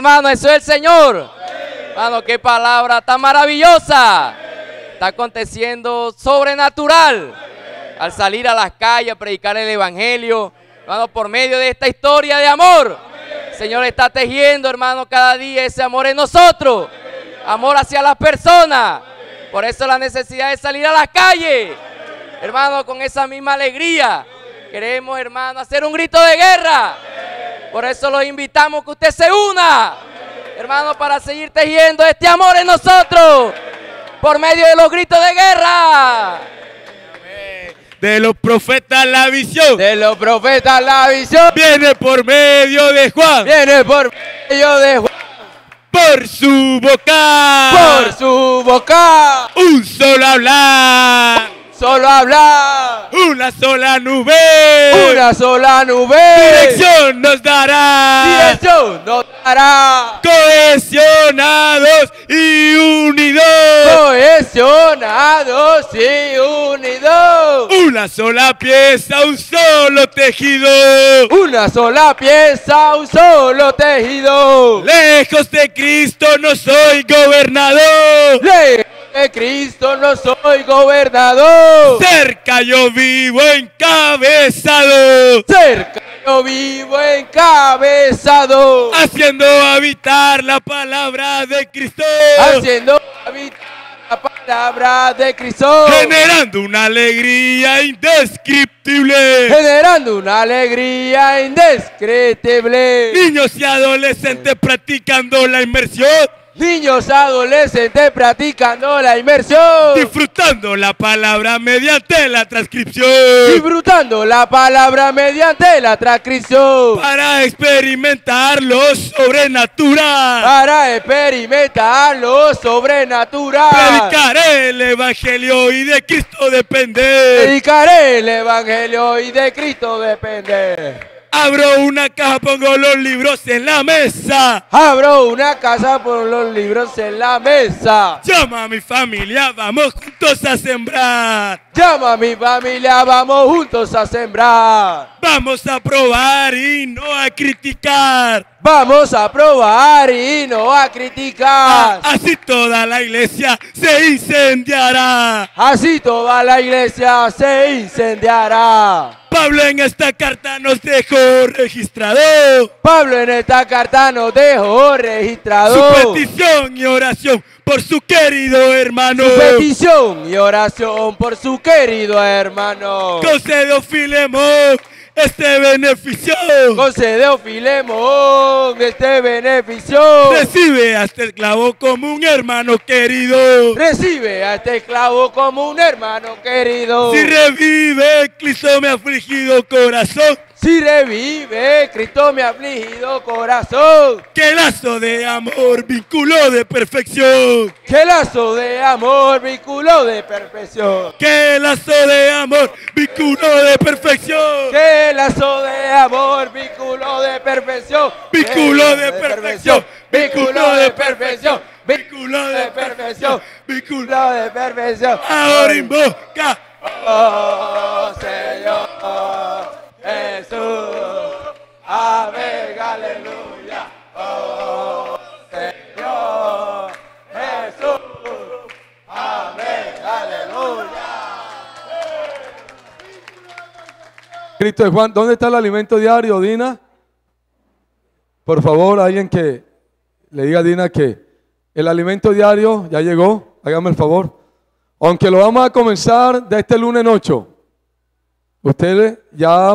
hermano, eso es el Señor. Hermano, qué palabra tan maravillosa. Está aconteciendo sobrenatural. Al salir a las calles a predicar el Evangelio, hermano, por medio de esta historia de amor. El Señor está tejiendo, hermano, cada día ese amor en nosotros. Amor hacia las personas. Por eso la necesidad de salir a las calles. Hermano, con esa misma alegría. Queremos, hermano, hacer un grito de guerra por eso los invitamos que usted se una, hermano, para seguir tejiendo este amor en nosotros por medio de los gritos de guerra. De los profetas la visión. De los profetas la visión. Viene por medio de Juan. Viene por medio de Juan. Por su boca. Por su boca. Un solo hablar solo Una sola nube. Una sola nube. Dirección nos dará. Dirección nos dará. Cohesionados y unidos. Cohesionados y unidos. Una sola pieza, un solo tejido. Una sola pieza, un solo tejido. Lejos de Cristo no soy gobernador de Cristo no soy gobernador. Cerca yo vivo encabezado. Cerca yo vivo encabezado. Haciendo habitar la palabra de Cristo. Haciendo habitar la palabra de Cristo. Generando una alegría indescriptible. Generando una alegría indescriptible. Niños y adolescentes practicando la inmersión Niños adolescentes practicando la inmersión. Disfrutando la palabra mediante la transcripción. Disfrutando la palabra mediante la transcripción. Para experimentar lo sobrenatural. Para experimentar lo sobrenatural. Predicaré el evangelio y de Cristo depender. Predicaré el evangelio y de Cristo depender. Abro una caja, pongo los libros en la mesa. Abro una casa, pongo los libros en la mesa. Llama a mi familia, vamos juntos a sembrar. Llama a mi familia, vamos juntos a sembrar. Vamos a probar y no a criticar. Vamos a probar y no a criticar. Así toda la iglesia se incendiará. Así toda la iglesia se incendiará. Pablo en esta carta nos dejó registrado. Pablo en esta carta nos dejó registrado. Su petición y oración por su querido hermano. Su petición y oración por su querido hermano. Concedo Filemón este beneficio. Concedeo Filemón este beneficio. Recibe a este esclavo como un hermano querido. Recibe a este esclavo como un hermano querido. Si revive, Cristo mi afligido corazón. Si revive Cristo mi afligido corazón. Que lazo de amor vínculo de perfección. Que lazo de amor vínculo de perfección. Que lazo de amor vínculo de perfección. Que lazo de amor vínculo de perfección. ¡Vínculo de perfección. ¡Vínculo de perfección. ¡Vínculo de perfección. Vinculó de perfección. Ahora invoca. Oh. Cristo de Juan, ¿dónde está el alimento diario, Dina? Por favor, alguien que le diga a Dina que el alimento diario ya llegó, hágame el favor. Aunque lo vamos a comenzar de este lunes en 8. Ustedes ya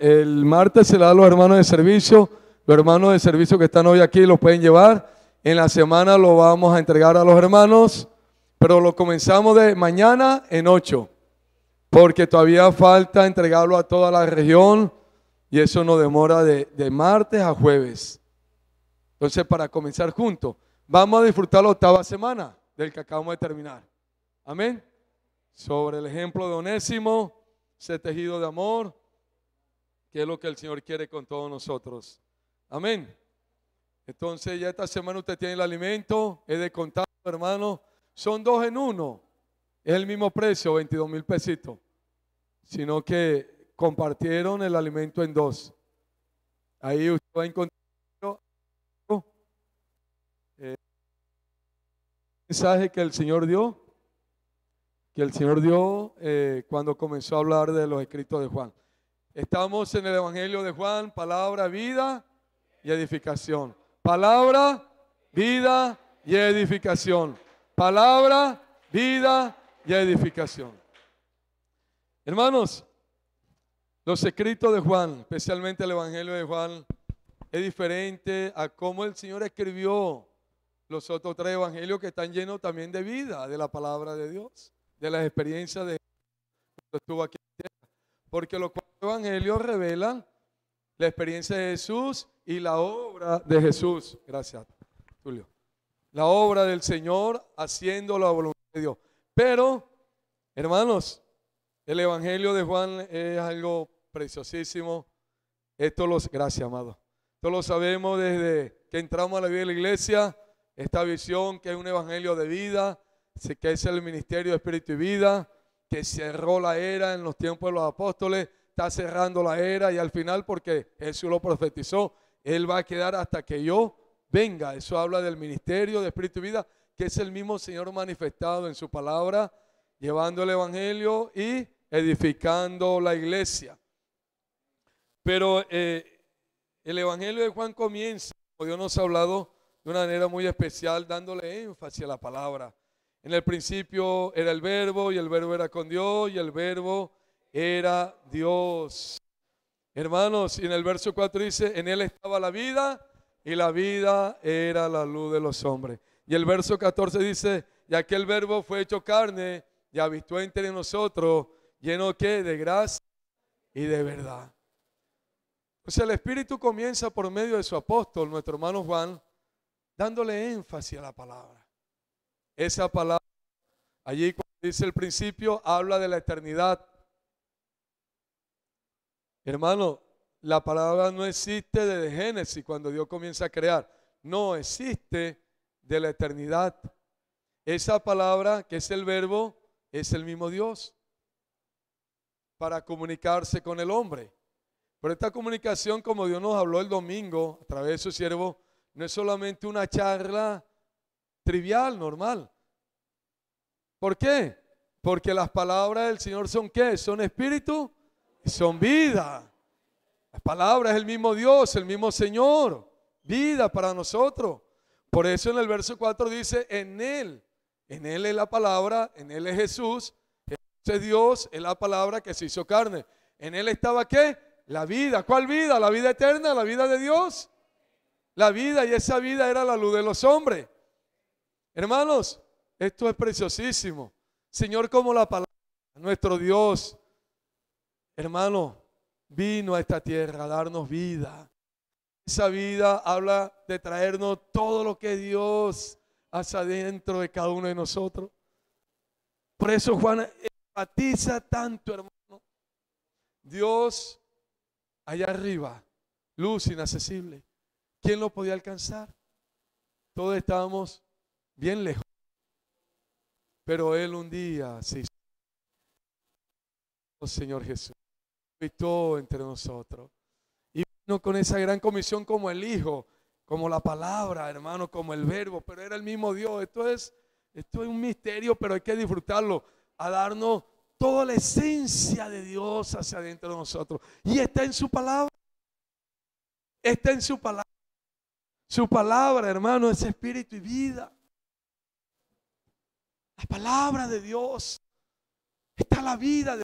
el martes se lo dan los hermanos de servicio, los hermanos de servicio que están hoy aquí los pueden llevar. En la semana lo vamos a entregar a los hermanos, pero lo comenzamos de mañana en 8 porque todavía falta entregarlo a toda la región y eso nos demora de, martes a jueves. Entonces, para comenzar juntos, vamos a disfrutar la octava semana del que acabamos de terminar. Amén. Sobre el ejemplo de Onésimo, ese tejido de amor, que es lo que el Señor quiere con todos nosotros. Amén. Entonces ya esta semana usted tiene el alimento, es de contar, hermano. Son dos en uno. Es el mismo precio, 22 mil pesitos sino que compartieron el alimento en dos. Ahí usted va a encontrar el mensaje que el Señor dio, que el Señor dio eh, cuando comenzó a hablar de los escritos de Juan. Estamos en el Evangelio de Juan, palabra, vida y edificación. Palabra, vida y edificación. Palabra, vida y edificación. Hermanos, los escritos de Juan, especialmente el Evangelio de Juan, es diferente a cómo el Señor escribió los otros tres evangelios que están llenos también de vida, de la palabra de Dios, de las experiencias de Jesús estuvo aquí. Porque los cuatro evangelios revelan la experiencia de Jesús y la obra de Jesús. Gracias, Julio. La obra del Señor haciendo la voluntad de Dios. Pero, hermanos, el Evangelio de Juan es algo preciosísimo. Esto los, gracias, amado. Esto lo sabemos desde que entramos a la vida de la iglesia. Esta visión que es un evangelio de vida, que es el ministerio de espíritu y vida, que cerró la era en los tiempos de los apóstoles, está cerrando la era y al final, porque Jesús lo profetizó, Él va a quedar hasta que yo venga. Eso habla del ministerio de espíritu y vida, que es el mismo Señor manifestado en su palabra, llevando el evangelio y edificando la iglesia. Pero eh, el Evangelio de Juan comienza, Dios nos ha hablado de una manera muy especial, dándole énfasis a la palabra. En el principio era el verbo y el verbo era con Dios y el verbo era Dios. Hermanos, y en el verso 4 dice, en él estaba la vida y la vida era la luz de los hombres. Y el verso 14 dice, y aquel verbo fue hecho carne y habitó entre nosotros lleno qué? de gracia y de verdad. O sea, el Espíritu comienza por medio de su apóstol, nuestro hermano Juan, dándole énfasis a la palabra. Esa palabra, allí cuando dice el principio, habla de la eternidad. Hermano, la palabra no existe desde Génesis, cuando Dios comienza a crear. No existe de la eternidad. Esa palabra que es el verbo es el mismo Dios para comunicarse con el hombre. Pero esta comunicación, como Dios nos habló el domingo a través de su siervo, no es solamente una charla trivial, normal. ¿Por qué? Porque las palabras del Señor son qué? Son espíritu y son vida. Las palabras es el mismo Dios, el mismo Señor, vida para nosotros. Por eso en el verso 4 dice, en Él, en Él es la palabra, en Él es Jesús, Dios es la palabra que se hizo carne. ¿En él estaba qué? La vida. ¿Cuál vida? La vida eterna, la vida de Dios. La vida y esa vida era la luz de los hombres. Hermanos, esto es preciosísimo. Señor, como la palabra, nuestro Dios, hermano, vino a esta tierra a darnos vida. Esa vida habla de traernos todo lo que Dios hace adentro de cada uno de nosotros. Por eso Juan Batiza tanto, hermano. Dios allá arriba, luz inaccesible. ¿Quién lo podía alcanzar? Todos estábamos bien lejos. Pero Él un día se hizo. Oh, Señor Jesús, habitó entre nosotros. Y vino con esa gran comisión como el Hijo, como la palabra, hermano, como el verbo, pero era el mismo Dios. Esto es, esto es un misterio, pero hay que disfrutarlo a darnos toda la esencia de Dios hacia adentro de nosotros. Y está en su palabra. Está en su palabra. Su palabra, hermano, es espíritu y vida. La palabra de Dios. Está la vida de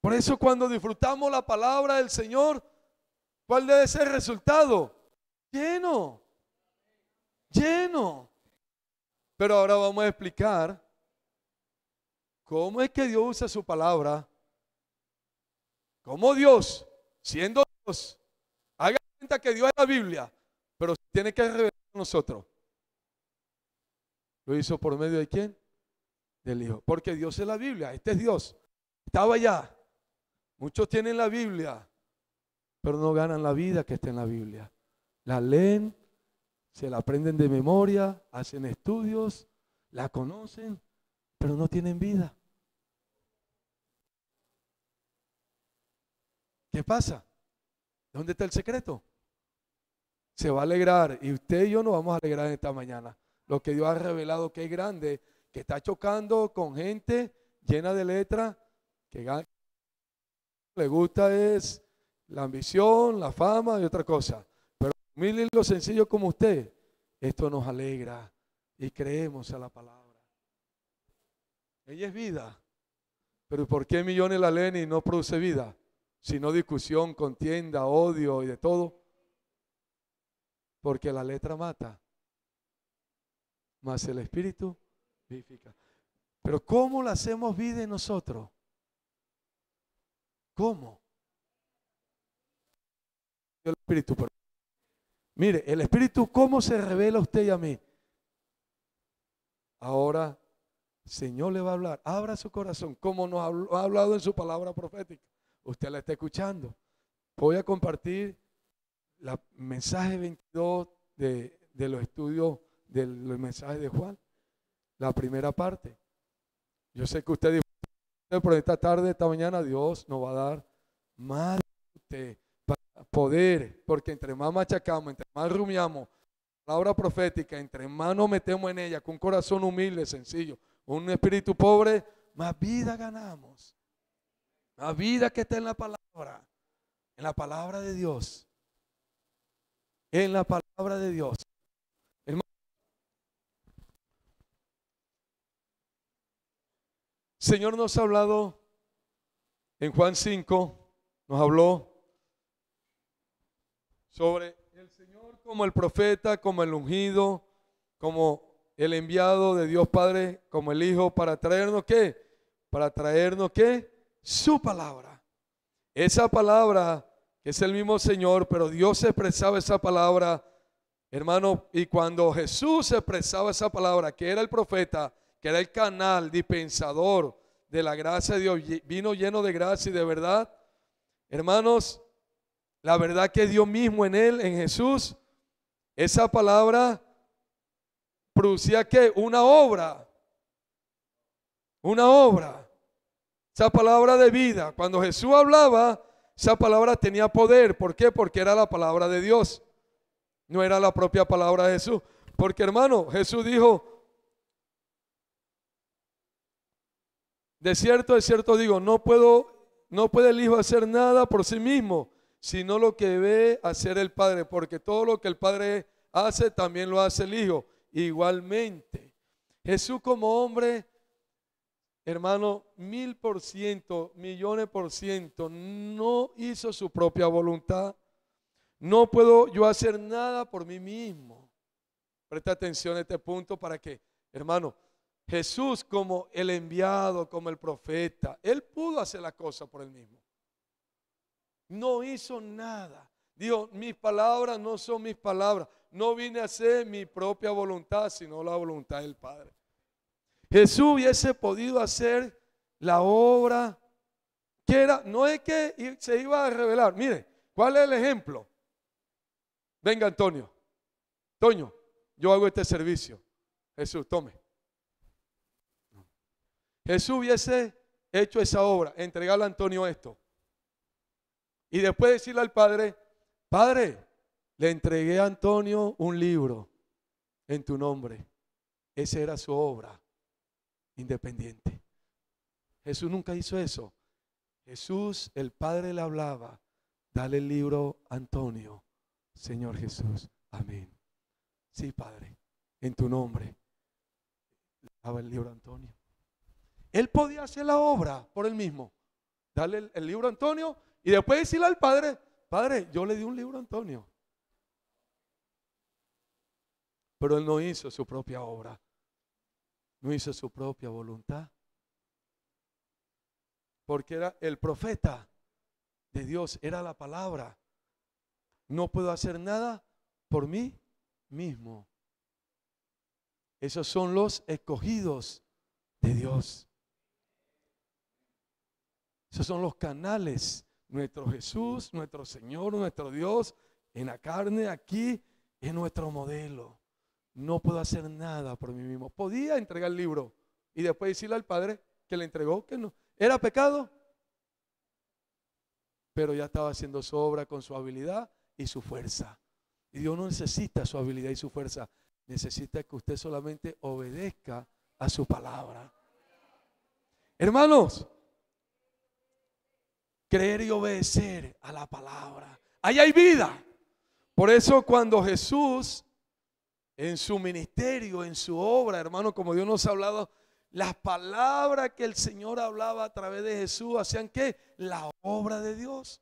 Por eso cuando disfrutamos la palabra del Señor, ¿cuál debe ser el resultado? Lleno. Lleno. Pero ahora vamos a explicar cómo es que Dios usa su palabra. Como Dios, siendo Dios, haga cuenta que Dios es la Biblia, pero tiene que revelar nosotros. Lo hizo por medio de quién? Del Hijo. Porque Dios es la Biblia. Este es Dios. Estaba allá. Muchos tienen la Biblia, pero no ganan la vida que está en la Biblia. La leen, se la aprenden de memoria, hacen estudios, la conocen, pero no tienen vida. ¿Qué pasa? ¿Dónde está el secreto? Se va a alegrar y usted y yo nos vamos a alegrar esta mañana. Lo que Dios ha revelado que es grande, que está chocando con gente llena de letras, que le gusta es la ambición, la fama y otra cosa. Miren lo sencillo como usted. Esto nos alegra y creemos a la palabra. Ella es vida. Pero ¿por qué millones la leen y no produce vida? Sino discusión, contienda, odio y de todo. Porque la letra mata, más el espíritu vivifica. Pero ¿cómo la hacemos vida en nosotros? ¿Cómo? El espíritu, perdón. Mire, el Espíritu, ¿cómo se revela a usted y a mí? Ahora, Señor le va a hablar. Abra su corazón, como nos ha hablado en su palabra profética. Usted la está escuchando. Voy a compartir el mensaje 22 de, de los estudios del, los mensajes de Juan, la primera parte. Yo sé que usted dijo, pero esta tarde, esta mañana, Dios nos va a dar más de usted poder, porque entre más machacamos, entre más rumiamos la palabra profética, entre más nos metemos en ella, con un corazón humilde, sencillo, un espíritu pobre, más vida ganamos. Más vida que está en la palabra, en la palabra de Dios. En la palabra de Dios. el Señor nos ha hablado en Juan 5, nos habló sobre el Señor como el profeta, como el ungido, como el enviado de Dios Padre, como el Hijo, para traernos qué? Para traernos qué? Su palabra. Esa palabra que es el mismo Señor, pero Dios expresaba esa palabra, hermano, y cuando Jesús expresaba esa palabra, que era el profeta, que era el canal dispensador de la gracia de Dios, vino lleno de gracia y de verdad, hermanos, la verdad que Dios mismo en él, en Jesús, esa palabra producía que una obra, una obra, esa palabra de vida. Cuando Jesús hablaba, esa palabra tenía poder. ¿Por qué? Porque era la palabra de Dios, no era la propia palabra de Jesús. Porque hermano, Jesús dijo, de cierto, de cierto digo, no puedo, no puede el Hijo hacer nada por sí mismo, sino lo que ve hacer el Padre, porque todo lo que el Padre hace, también lo hace el Hijo, igualmente. Jesús como hombre, hermano, mil por ciento, millones por ciento, no hizo su propia voluntad. No puedo yo hacer nada por mí mismo. Presta atención a este punto para que, hermano, Jesús como el enviado, como el profeta, él pudo hacer la cosa por él mismo. No hizo nada. Dijo, mis palabras no son mis palabras. No vine a hacer mi propia voluntad, sino la voluntad del Padre. Jesús hubiese podido hacer la obra que era, no es que se iba a revelar. Mire, ¿cuál es el ejemplo? Venga, Antonio. Toño, yo hago este servicio. Jesús, tome. Jesús hubiese hecho esa obra, entregarle a Antonio esto. Y después decirle al padre, padre, le entregué a Antonio un libro en tu nombre. Esa era su obra independiente. Jesús nunca hizo eso. Jesús, el Padre le hablaba, dale el libro a Antonio, Señor Jesús. Amén. Sí, Padre, en tu nombre. Le daba el libro a Antonio. Él podía hacer la obra por él mismo. Dale el, el libro a Antonio y después decirle al padre, padre, yo le di un libro a Antonio. Pero él no hizo su propia obra, no hizo su propia voluntad. Porque era el profeta de Dios, era la palabra. No puedo hacer nada por mí mismo. Esos son los escogidos de Dios. Esos son los canales nuestro Jesús, nuestro Señor, nuestro Dios, en la carne aquí, es nuestro modelo. No puedo hacer nada por mí mismo. Podía entregar el libro y después decirle al Padre que le entregó que no. ¿Era pecado? Pero ya estaba haciendo su obra con su habilidad y su fuerza. Y Dios no necesita su habilidad y su fuerza. Necesita que usted solamente obedezca a su palabra. Hermanos, creer y obedecer a la palabra. Ahí hay vida. Por eso cuando Jesús en su ministerio, en su obra, hermano, como Dios nos ha hablado, las palabras que el Señor hablaba a través de Jesús hacían que la obra de Dios.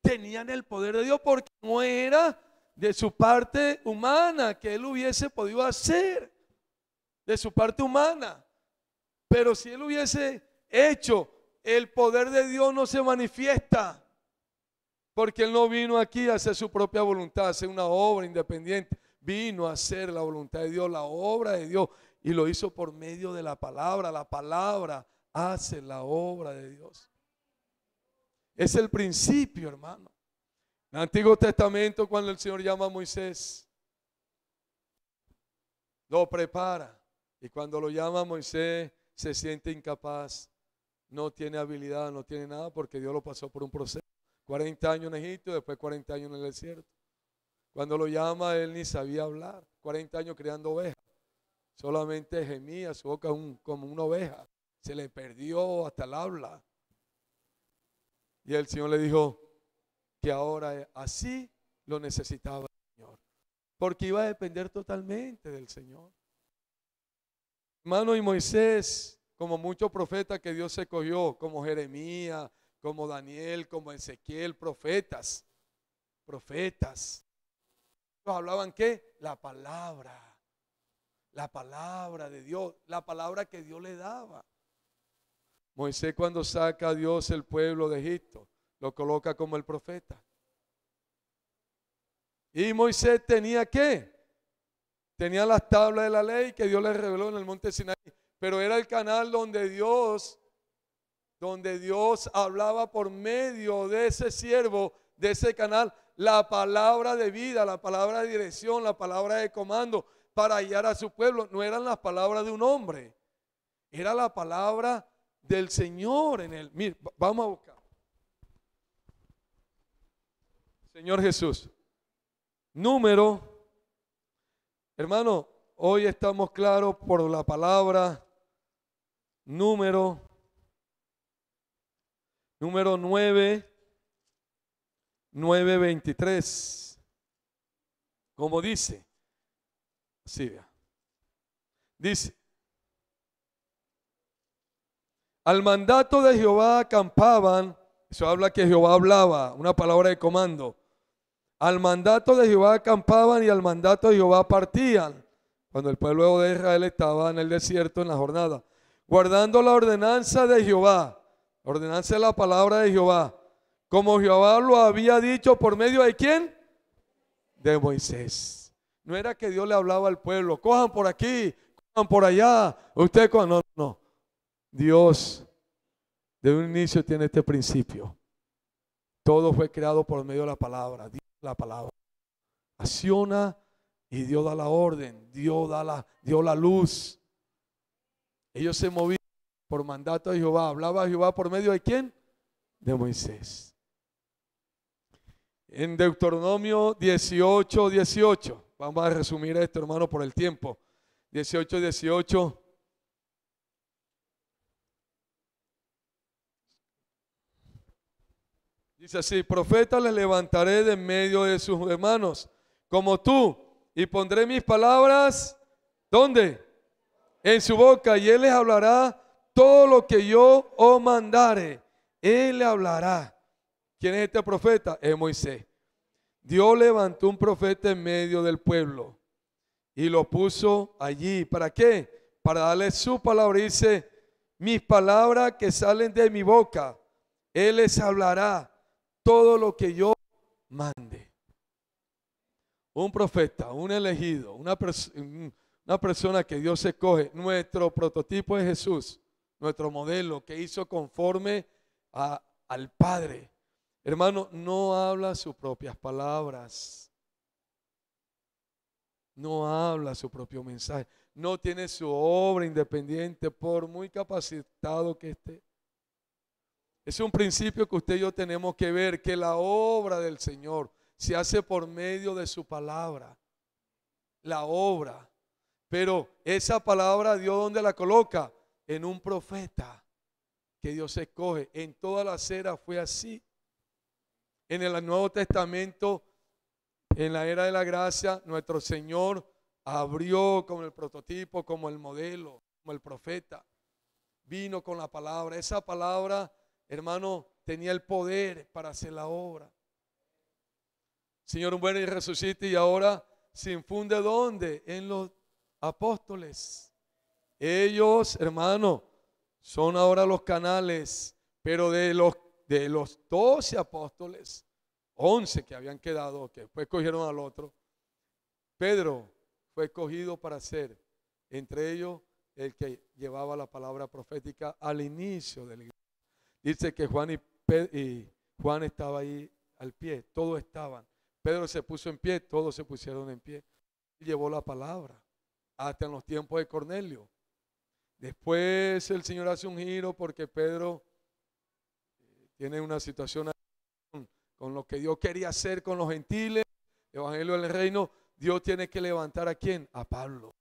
Tenían el poder de Dios porque no era de su parte humana que él hubiese podido hacer, de su parte humana. Pero si él hubiese hecho el poder de Dios no se manifiesta. Porque Él no vino aquí a hacer su propia voluntad, a hacer una obra independiente. Vino a hacer la voluntad de Dios, la obra de Dios. Y lo hizo por medio de la palabra. La palabra hace la obra de Dios. Es el principio, hermano. En el Antiguo Testamento, cuando el Señor llama a Moisés, lo prepara. Y cuando lo llama a Moisés, se siente incapaz no tiene habilidad, no tiene nada, porque Dios lo pasó por un proceso. 40 años en Egipto, después 40 años en el desierto. Cuando lo llama, él ni sabía hablar. 40 años criando ovejas. Solamente gemía, su boca un, como una oveja. Se le perdió hasta el habla. Y el Señor le dijo que ahora así lo necesitaba el Señor. Porque iba a depender totalmente del Señor. Hermano, y Moisés como muchos profetas que Dios se cogió, como Jeremías, como Daniel, como Ezequiel, profetas, profetas. Ellos hablaban qué? La palabra, la palabra de Dios, la palabra que Dios le daba. Moisés cuando saca a Dios el pueblo de Egipto, lo coloca como el profeta. Y Moisés tenía qué? Tenía las tablas de la ley que Dios le reveló en el monte Sinaí pero era el canal donde Dios, donde Dios hablaba por medio de ese siervo, de ese canal, la palabra de vida, la palabra de dirección, la palabra de comando para hallar a su pueblo. No eran las palabras de un hombre, era la palabra del Señor en el. vamos a buscar. Señor Jesús, número, hermano, hoy estamos claros por la palabra número, número 9, 923. Como dice, así dice, al mandato de Jehová acampaban, eso habla que Jehová hablaba, una palabra de comando, al mandato de Jehová acampaban y al mandato de Jehová partían, cuando el pueblo de Israel estaba en el desierto en la jornada guardando la ordenanza de Jehová, ordenanza de la palabra de Jehová, como Jehová lo había dicho por medio de quién? De Moisés. No era que Dios le hablaba al pueblo, cojan por aquí, cojan por allá, usted con no, no. Dios de un inicio tiene este principio. Todo fue creado por medio de la palabra, Dios la palabra. Acciona y Dios da la orden, Dios da la, dio la luz. Ellos se movían por mandato de Jehová. Hablaba Jehová por medio de quién? De Moisés. En Deuteronomio 18, 18. Vamos a resumir esto, hermano, por el tiempo. 18, 18. Dice así, profeta les levantaré de medio de sus hermanos, como tú, y pondré mis palabras, ¿dónde? en su boca y él les hablará todo lo que yo os mandare. Él le hablará. ¿Quién es este profeta? Es Moisés. Dios levantó un profeta en medio del pueblo y lo puso allí. ¿Para qué? Para darle su palabra. Dice, mis palabras que salen de mi boca, Él les hablará todo lo que yo mande. Un profeta, un elegido, una, persona una persona que Dios escoge. Nuestro prototipo es Jesús, nuestro modelo que hizo conforme al Padre. Hermano, no habla sus propias palabras. No habla su propio mensaje. No tiene su obra independiente por muy capacitado que esté. Es un principio que usted y yo tenemos que ver, que la obra del Señor se hace por medio de su palabra. La obra. Pero esa palabra Dios donde la coloca? En un profeta que Dios escoge. En toda la era fue así. En el Nuevo Testamento, en la era de la gracia, nuestro Señor abrió como el prototipo, como el modelo, como el profeta. Vino con la palabra. Esa palabra, hermano, tenía el poder para hacer la obra. Señor, buen y resucite y ahora se infunde dónde? En los apóstoles. Ellos, hermano, son ahora los canales, pero de los, de los 12 apóstoles, 11 que habían quedado, que después cogieron al otro, Pedro fue cogido para ser, entre ellos, el que llevaba la palabra profética al inicio del iglesia. Dice que Juan y, y Juan estaba ahí al pie, todos estaban. Pedro se puso en pie, todos se pusieron en pie. Llevó la palabra hasta en los tiempos de Cornelio. Después el Señor hace un giro porque Pedro eh, tiene una situación con lo que Dios quería hacer con los gentiles, evangelio del reino, Dios tiene que levantar a quién? A Pablo.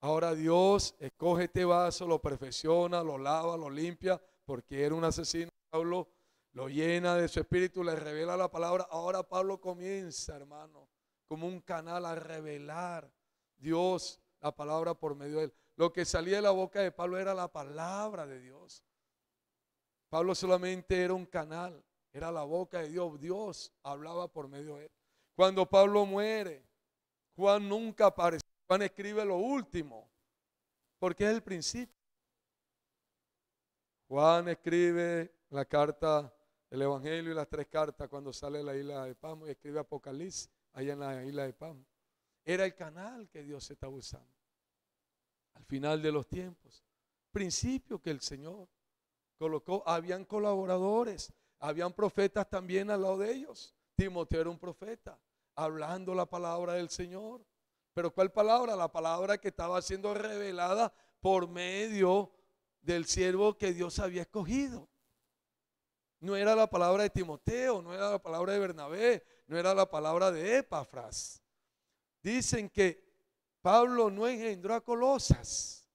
Ahora Dios escoge este vaso, lo perfecciona, lo lava, lo limpia, porque era un asesino, Pablo lo llena de su espíritu, le revela la palabra. Ahora Pablo comienza, hermano, como un canal a revelar Dios la palabra por medio de él. Lo que salía de la boca de Pablo era la palabra de Dios. Pablo solamente era un canal, era la boca de Dios. Dios hablaba por medio de él. Cuando Pablo muere, Juan nunca aparece. Juan escribe lo último, porque es el principio. Juan escribe la carta, el Evangelio y las tres cartas cuando sale de la isla de Pamo y escribe Apocalipsis allá en la isla de Pamo. Era el canal que Dios estaba usando. Al final de los tiempos, principio que el Señor colocó, habían colaboradores, habían profetas también al lado de ellos. Timoteo era un profeta, hablando la palabra del Señor. Pero ¿cuál palabra? La palabra que estaba siendo revelada por medio del siervo que Dios había escogido. No era la palabra de Timoteo, no era la palabra de Bernabé, no era la palabra de Epafras dicen que Pablo no engendró a Colosas.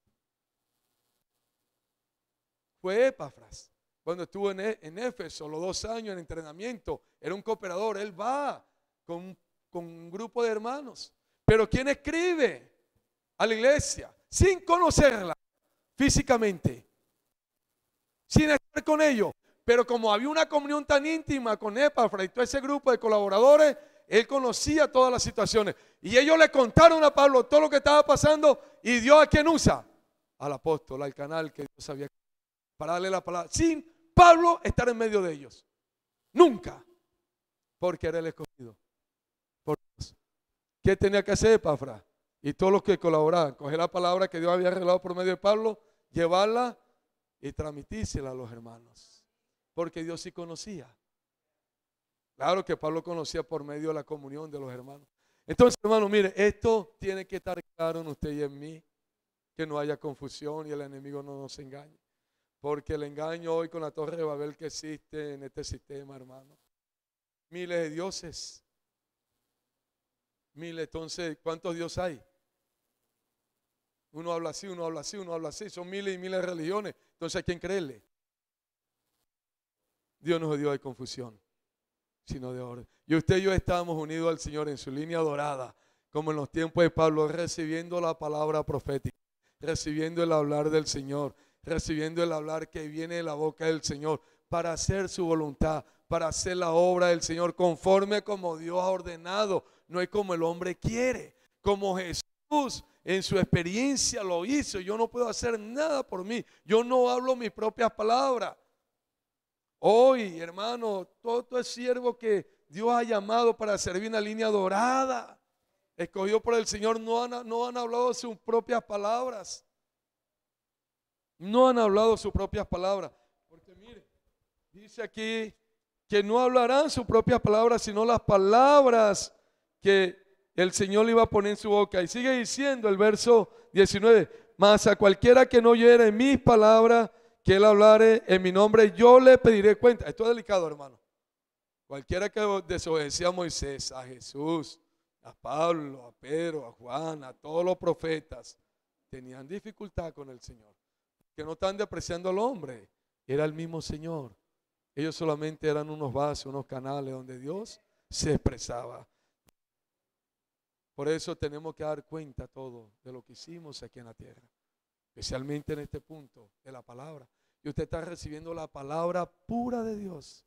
Fue Epafras. Cuando estuvo en, e, Éfeso, los dos años en entrenamiento, era un cooperador. Él va con, un grupo de hermanos. Pero ¿quién escribe a la iglesia sin conocerla físicamente? Sin estar con ellos. Pero como había una comunión tan íntima con Epafras y todo ese grupo de colaboradores, él conocía todas las situaciones. Y ellos le contaron a Pablo todo lo que estaba pasando. ¿Y Dios a quien usa? Al apóstol, al canal que Dios había para darle la palabra. Sin Pablo estar en medio de ellos. Nunca. Porque era el escogido. Por ¿Qué tenía que hacer Pafra? Y todos los que colaboraban, coger la palabra que Dios había arreglado por medio de Pablo, llevarla y transmitírsela a los hermanos. Porque Dios sí conocía. Claro que Pablo conocía por medio de la comunión de los hermanos. Entonces, hermano, mire, esto tiene que estar claro en usted y en mí, que no haya confusión y el enemigo no nos engañe. Porque el engaño hoy con la torre de Babel que existe en este sistema, hermano. Miles de dioses. Miles, entonces, ¿cuántos dioses hay? Uno habla así, uno habla así, uno habla así. Son miles y miles de religiones. Entonces, ¿a quién creerle? Dios nos dio de confusión sino de orden. Y usted y yo estamos unidos al Señor en su línea dorada, como en los tiempos de Pablo, recibiendo la palabra profética, recibiendo el hablar del Señor, recibiendo el hablar que viene de la boca del Señor para hacer su voluntad, para hacer la obra del Señor conforme como Dios ha ordenado, no es como el hombre quiere, como Jesús en su experiencia lo hizo. Yo no puedo hacer nada por mí, yo no hablo mis propias palabras. Hoy, hermano, todo, es siervo que Dios ha llamado para servir una línea dorada, escogido por el Señor, no han, no han hablado sus propias palabras. No han hablado sus propias palabras. Porque mire, dice aquí que no hablarán sus propias palabras, sino las palabras que el Señor le iba a poner en su boca. Y sigue diciendo el verso 19, mas a cualquiera que no oyere mis palabras, que él hablare en mi nombre, yo le pediré cuenta. Esto es delicado, hermano. Cualquiera que desobedecía a Moisés, a Jesús, a Pablo, a Pedro, a Juan, a todos los profetas, tenían dificultad con el Señor. Que no están despreciando al hombre, era el mismo Señor. Ellos solamente eran unos vasos, unos canales donde Dios se expresaba. Por eso tenemos que dar cuenta todo de lo que hicimos aquí en la tierra, especialmente en este punto de la palabra y usted está recibiendo la palabra pura de Dios,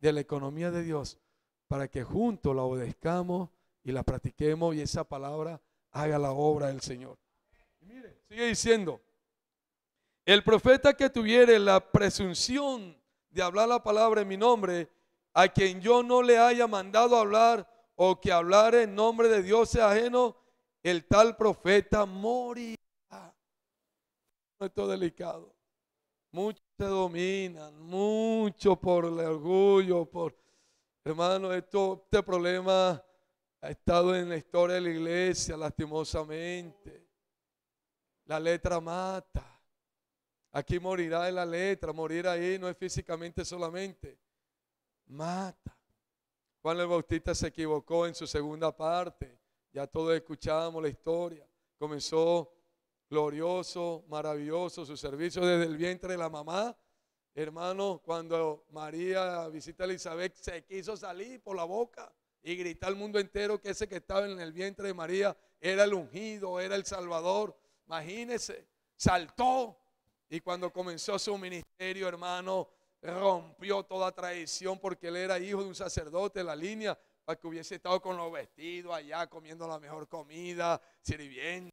de la economía de Dios, para que juntos la obedezcamos y la practiquemos y esa palabra haga la obra del Señor. mire, sigue diciendo, el profeta que tuviere la presunción de hablar la palabra en mi nombre, a quien yo no le haya mandado hablar o que hablar en nombre de Dios sea ajeno, el tal profeta morirá. Esto es delicado. Muchos se dominan, mucho por el orgullo, por... Hermano, esto, este problema ha estado en la historia de la iglesia, lastimosamente. La letra mata. Aquí morirá en la letra, morir ahí no es físicamente solamente. Mata. Juan el Bautista se equivocó en su segunda parte. Ya todos escuchamos la historia. Comenzó glorioso, maravilloso, su servicio desde el vientre de la mamá. Hermano, cuando María visita a Elizabeth, se quiso salir por la boca y gritar al mundo entero que ese que estaba en el vientre de María era el ungido, era el Salvador. Imagínese, saltó y cuando comenzó su ministerio, hermano, rompió toda traición porque él era hijo de un sacerdote, la línea, para que hubiese estado con los vestidos allá, comiendo la mejor comida, sirviendo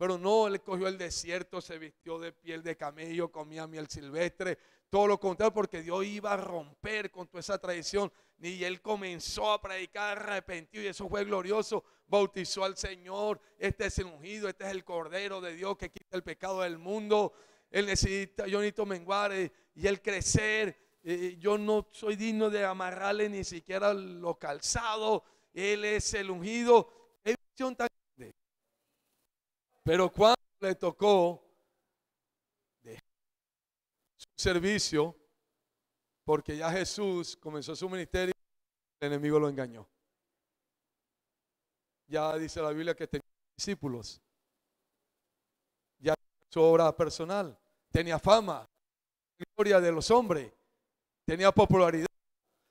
pero no, él cogió el desierto, se vistió de piel de camello, comía miel silvestre. Todo lo contrario, porque Dios iba a romper con toda esa tradición. Y él comenzó a predicar arrepentido y eso fue glorioso. Bautizó al Señor. Este es el ungido, este es el Cordero de Dios que quita el pecado del mundo. Él necesita, yo necesito menguar eh, y él crecer. Eh, eh, yo no soy digno de amarrarle ni siquiera los calzados. Él es el ungido. visión tan pero cuando le tocó dejar su servicio, porque ya Jesús comenzó su ministerio, el enemigo lo engañó. Ya dice la Biblia que tenía discípulos. Ya su obra personal. Tenía fama, gloria de los hombres. Tenía popularidad.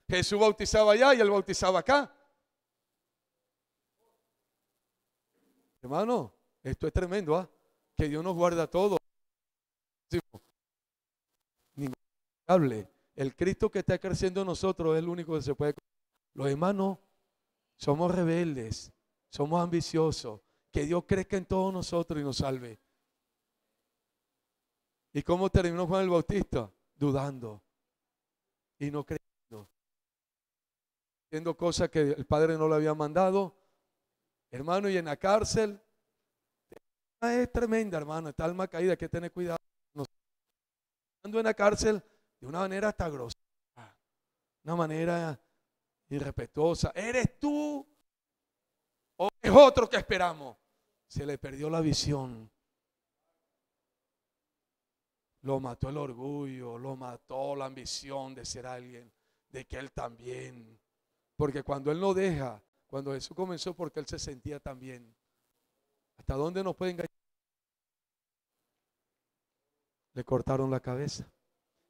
Jesús bautizaba allá y él bautizaba acá. Hermano, esto es tremendo, ¿ah? Que Dios nos guarda todo. Ningún El Cristo que está creciendo en nosotros es el único que se puede. Los hermanos somos rebeldes, somos ambiciosos. Que Dios crezca en todos nosotros y nos salve. ¿Y cómo terminó Juan el Bautista? Dudando y no creyendo. Haciendo cosas que el Padre no le había mandado. Hermano, y en la cárcel es tremenda, hermano. Esta alma caída que tener cuidado. Ando en la cárcel de una manera hasta grosera, una manera irrespetuosa. ¿Eres tú o es otro que esperamos? Se le perdió la visión. Lo mató el orgullo, lo mató la ambición de ser alguien, de que él también. Porque cuando él no deja, cuando Jesús comenzó, porque él se sentía también. ¿Hasta dónde nos puede engañar? Le cortaron la cabeza.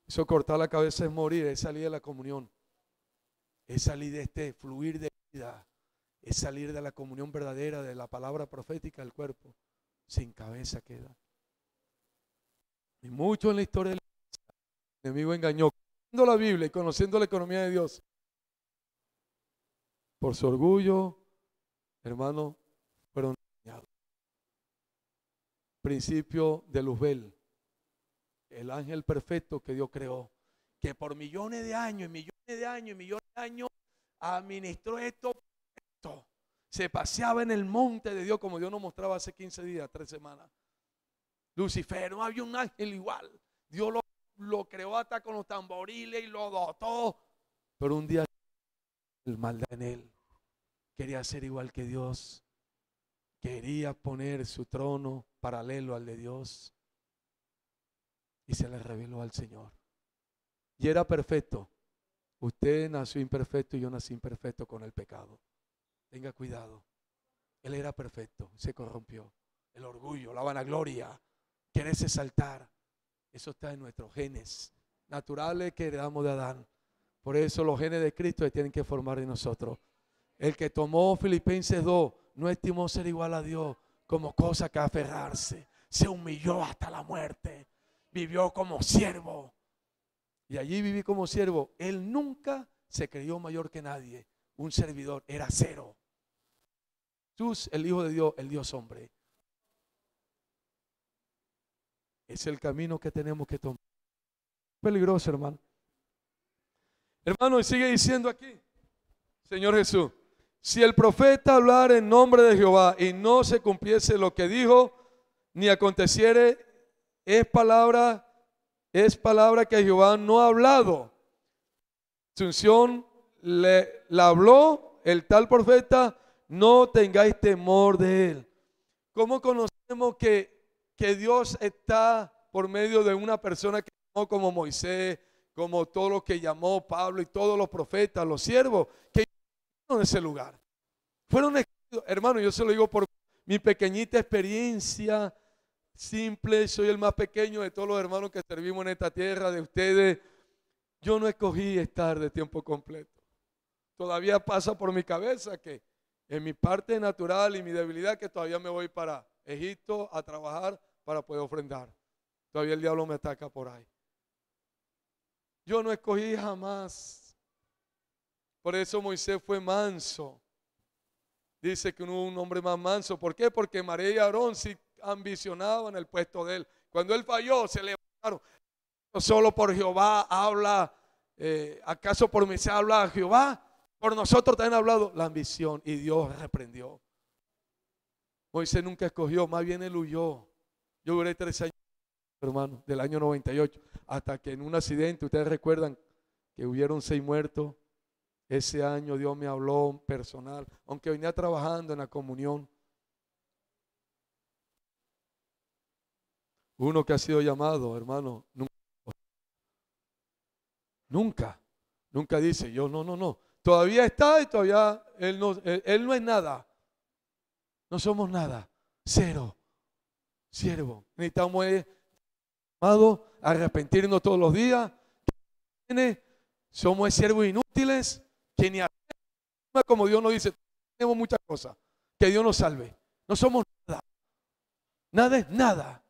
Eso cortar la cabeza es morir, es salir de la comunión. Es salir de este fluir de vida. Es salir de la comunión verdadera, de la palabra profética del cuerpo. Sin cabeza queda. Y mucho en la historia de el enemigo engañó. Conociendo la Biblia y conociendo la economía de Dios. Por su orgullo, hermano, fueron engañados principio de Luzbel, el ángel perfecto que Dios creó, que por millones de años y millones de años y millones de años administró esto, Se paseaba en el monte de Dios como Dios nos mostraba hace 15 días, 3 semanas. Lucifer, no había un ángel igual. Dios lo, creó hasta con los tamboriles y lo dotó. Pero un día el mal en él quería ser igual que Dios quería poner su trono paralelo al de Dios y se le reveló al Señor. Y era perfecto. Usted nació imperfecto y yo nací imperfecto con el pecado. Tenga cuidado. Él era perfecto, se corrompió. El orgullo, la vanagloria, ese exaltar. Eso está en nuestros genes naturales que heredamos de Adán. Por eso los genes de Cristo se tienen que formar en nosotros. El que tomó Filipenses 2 no estimó ser igual a Dios como cosa que aferrarse. Se humilló hasta la muerte. Vivió como siervo. Y allí viví como siervo. Él nunca se creyó mayor que nadie. Un servidor era cero. Jesús, el Hijo de Dios, el Dios hombre. Es el camino que tenemos que tomar. Peligroso, hermano. Hermano, y sigue diciendo aquí, Señor Jesús. Si el profeta hablara en nombre de Jehová y no se cumpliese lo que dijo, ni aconteciere, es palabra, es palabra que Jehová no ha hablado. Su le, la habló el tal profeta, no tengáis temor de él. ¿Cómo conocemos que, Dios está por medio de una persona que como Moisés, como todo lo que llamó Pablo y todos los profetas, los siervos, que en ese lugar. Fueron escogidos. Hermano, yo se lo digo por mi pequeñita experiencia simple. Soy el más pequeño de todos los hermanos que servimos en esta tierra, de ustedes. Yo no escogí estar de tiempo completo. Todavía pasa por mi cabeza que en mi parte natural y mi debilidad que todavía me voy para Egipto a trabajar para poder ofrendar. Todavía el diablo me ataca por ahí. Yo no escogí jamás por eso Moisés fue manso. Dice que no hubo un hombre más manso. ¿Por qué? Porque María y Aarón sí ambicionaban el puesto de él. Cuando él falló, se levantaron. No Solo por Jehová habla, eh, acaso por Moisés se habla Jehová. Por nosotros también ha hablado la ambición y Dios reprendió. Moisés nunca escogió, más bien él huyó. Yo duré tres años, hermano, del año 98, hasta que en un accidente, ustedes recuerdan que hubieron seis muertos, ese año Dios me habló personal, aunque venía trabajando en la comunión. Uno que ha sido llamado, hermano, nunca. Nunca, dice yo, no, no, no. Todavía está y todavía él no, él, no es nada. No somos nada. Cero. Siervo. Necesitamos arrepentirnos todos los días. Somos siervos inútiles que ni como Dios nos dice, tenemos muchas cosas. Que Dios nos salve. No somos nada. Nada es nada.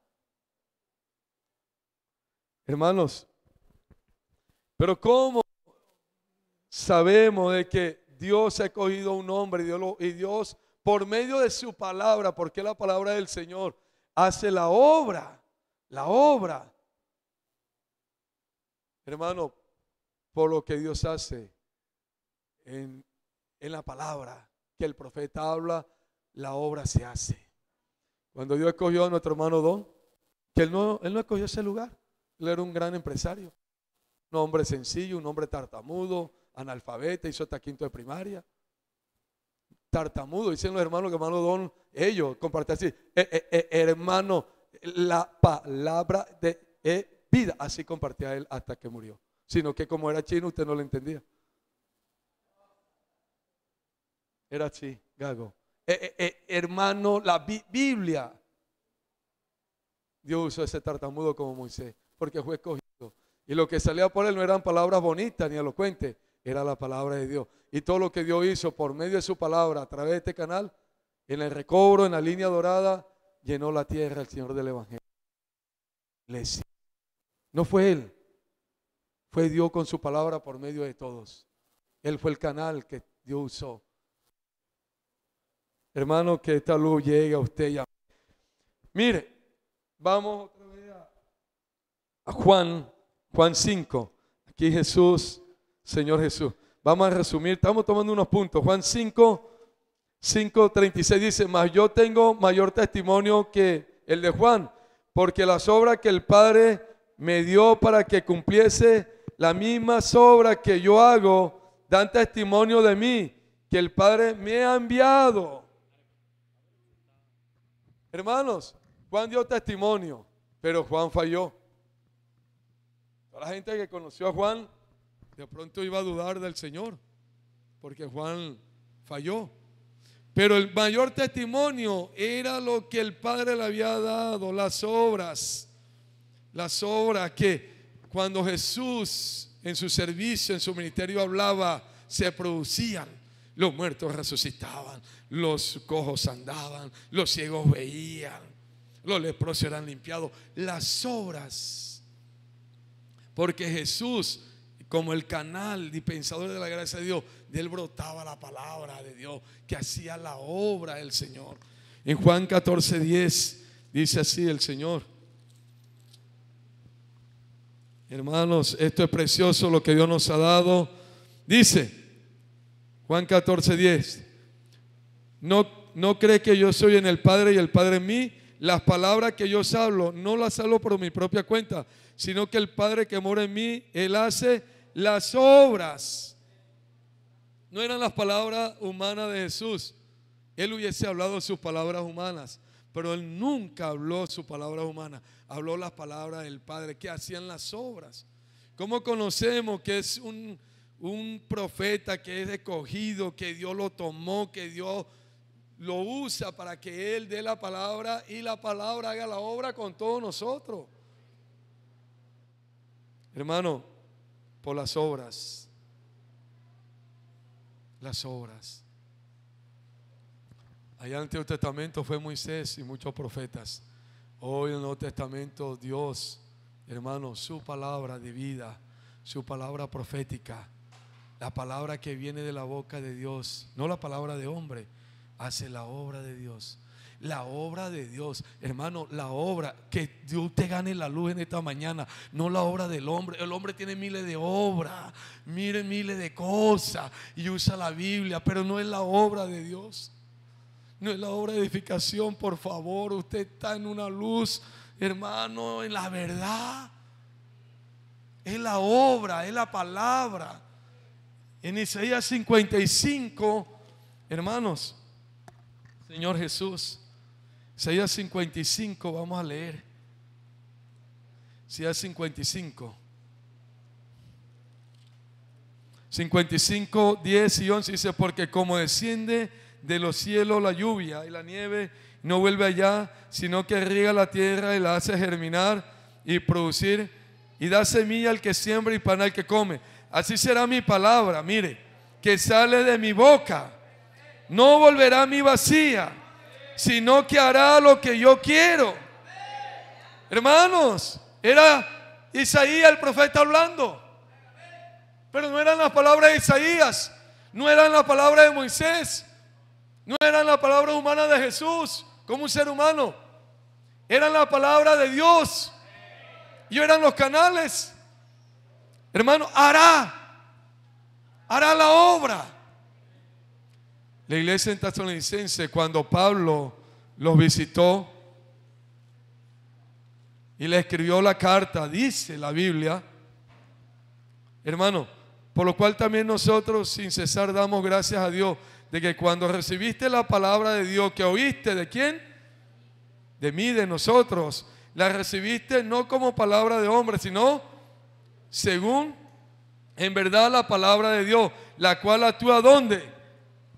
Hermanos, pero ¿cómo sabemos de que Dios ha escogido un hombre y Dios, y Dios, por medio de su palabra, porque la palabra del Señor hace la obra, la obra? Hermano, por lo que Dios hace, en, la palabra que el profeta habla, la obra se hace. Cuando Dios escogió a nuestro hermano Don, que él no, escogió ese lugar, él era un gran empresario, un hombre sencillo, un hombre tartamudo, analfabeta, hizo hasta quinto de primaria. Tartamudo, dicen los hermanos que hermano Don, ellos compartían así, eh, eh, eh, hermano, la palabra de vida, así compartía él hasta que murió. Sino que como era chino, usted no lo entendía. Era así, Gago. Eh, eh, eh, hermano, la Biblia. Dios usó ese tartamudo como Moisés, porque fue escogido. Y lo que salía por él no eran palabras bonitas ni elocuentes, era la palabra de Dios. Y todo lo que Dios hizo por medio de su palabra a través de este canal, en el recobro, en la línea dorada, llenó la tierra el Señor del Evangelio. No fue él, fue Dios con su palabra por medio de todos. Él fue el canal que Dios usó Hermano, que esta luz llegue a usted ya. Mire, vamos otra vez a Juan, Juan 5. Aquí Jesús, Señor Jesús. Vamos a resumir, estamos tomando unos puntos. Juan 5, 5, 36 dice, mas yo tengo mayor testimonio que el de Juan, porque las obras que el Padre me dio para que cumpliese la misma obra que yo hago, dan testimonio de mí, que el Padre me ha enviado. Hermanos, Juan dio testimonio, pero Juan falló. Toda la gente que conoció a Juan de pronto iba a dudar del Señor, porque Juan falló. Pero el mayor testimonio era lo que el Padre le había dado, las obras, las obras que cuando Jesús en su servicio, en su ministerio hablaba, se producían los muertos resucitaban, los cojos andaban, los ciegos veían, los leprosos eran limpiados, las obras. Porque Jesús, como el canal dispensador de la gracia de Dios, de él brotaba la palabra de Dios, que hacía la obra del Señor. En Juan 14, 10 dice así el Señor. Hermanos, esto es precioso lo que Dios nos ha dado. Dice, Juan 14, No, no cree que yo soy en el Padre y el Padre en mí. Las palabras que yo hablo no las hablo por mi propia cuenta, sino que el Padre que mora en mí, Él hace las obras. No eran las palabras humanas de Jesús. Él hubiese hablado sus palabras humanas, pero Él nunca habló sus palabras humanas. Habló las palabras del Padre, que hacían las obras. ¿Cómo conocemos que es un, un profeta que es escogido, que Dios lo tomó, que Dios lo usa para que Él dé la palabra y la palabra haga la obra con todos nosotros. Hermano, por las obras, las obras. Allá en el Antiguo Testamento fue Moisés y muchos profetas. Hoy en el Nuevo Testamento Dios, hermano, su palabra de vida, su palabra profética la palabra que viene de la boca de Dios, no la palabra de hombre, hace la obra de Dios. La obra de Dios, hermano, la obra que Dios te gane la luz en esta mañana, no la obra del hombre. El hombre tiene miles de obras, mire miles de cosas y usa la Biblia, pero no es la obra de Dios. No es la obra de edificación, por favor. Usted está en una luz, hermano, en la verdad. Es la obra, es la palabra. En Isaías 55, hermanos, Señor Jesús, Isaías 55, vamos a leer. Isaías 55. 55, 10 y 11 dice, porque como desciende de los cielos la lluvia y la nieve, no vuelve allá, sino que riega la tierra y la hace germinar y producir y da semilla al que siembra y pan al que come. Así será mi palabra, mire, que sale de mi boca. No volverá a mi vacía, sino que hará lo que yo quiero. Hermanos, era Isaías el profeta hablando. Pero no eran las palabras de Isaías, no eran las palabras de Moisés, no eran las palabras humanas de Jesús como un ser humano. Eran la palabra de Dios. Y eran los canales. Hermano, hará. Hará la obra. La iglesia en Tazonicense, cuando Pablo los visitó y le escribió la carta, dice la Biblia, hermano, por lo cual también nosotros sin cesar damos gracias a Dios de que cuando recibiste la palabra de Dios que oíste, ¿de quién? De mí, de nosotros. La recibiste no como palabra de hombre, sino según en verdad la palabra de Dios, la cual actúa donde?